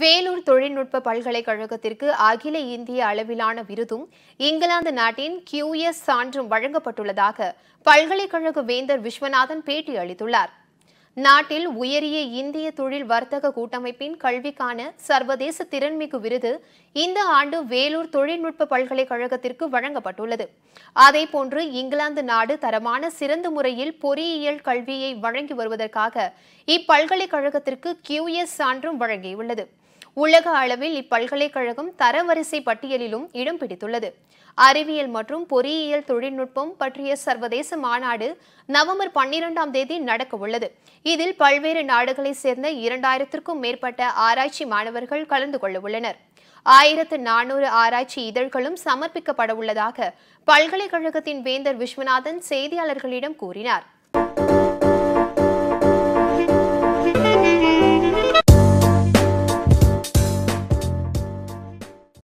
வேலூர் தொழில்நுட்ப பல்கலைக்கழகத்திற்கு அகில இந்திய அளவிலான விருதும் இங்கிலாந்து நாட்டின் கியூஎஸ் சான்றும் வழங்கப்பட்டுள்ளதாக பல்கலைக்கழக வேந்தர் விஸ்வநாதன் பேட்டி அளித்துள்ளார் நாட்டில் உயரிய இந்திய தொழில் வர்த்தக கூட்டமைப்பின் கல்விக்கான சர்வதேச திறன்மிகு விருது இந்த ஆண்டு வேலூர் தொழில்நுட்ப பல்கலைக்கழகத்திற்கு வழங்கப்பட்டுள்ளது அதேபோன்று இங்கிலாந்து நாடு தரமான சிறந்த முறையில் பொறியியல் கல்வியை வழங்கி வருவதற்காக இப்பல்கலைக்கழகத்திற்கு கியூஎஸ் சான்றும் வழங்கியுள்ளது உலக அளவில் இப்பல்கலைக்கழகம் தரவரிசை பட்டியலிலும் இடம் பிடித்துள்ளது அறிவியல் மற்றும் பொறியியல் தொழில்நுட்பம் பற்றிய சர்வதேச மாநாடு நவம்பர் பன்னிரெண்டாம் தேதி நடக்க உள்ளது இதில் பல்வேறு நாடுகளைச் சேர்ந்த இரண்டாயிரத்திற்கும் மேற்பட்ட ஆராய்ச்சி மாணவர்கள் கலந்து கொள்ள உள்ளனர் ஆயிரத்து நானூறு ஆராய்ச்சி இதழ்களும் சமர்ப்பிக்கப்பட உள்ளதாக பல்கலைக்கழகத்தின் வேந்தர் விஸ்வநாதன் செய்தியாளர்களிடம் கூறினார்